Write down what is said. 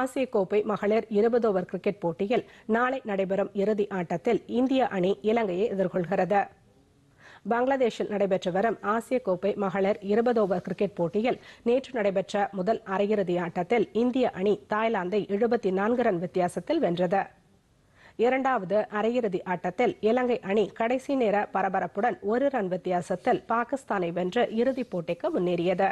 ஆசிய கோப்பை மகளிர் இருபது ஓவர் கிரிக்கெட் போட்டியில் நாளை நடைபெறும் இறுதி ஆட்டத்தில் இந்திய அணி இலங்கையை எதிர்கொள்கிறது பங்களாதேஷில் நடைபெற்று வரும் ஆசிய கோப்பை மகளிர் இருபது ஓவர் கிரிக்கெட் போட்டியில் நேற்று நடைபெற்ற முதல் அரையிறுதி ஆட்டத்தில் இந்திய அணி தாய்லாந்தை எழுபத்தி நான்கு ரன் வித்தியாசத்தில் வென்றது இரண்டாவது அரையிறுதி ஆட்டத்தில் இலங்கை அணி கடைசி நேர பரபரப்புடன் ஒரு ரன் வித்தியாசத்தில் பாகிஸ்தானை வென்று இறுதிப் போட்டிக்கு முன்னேறியது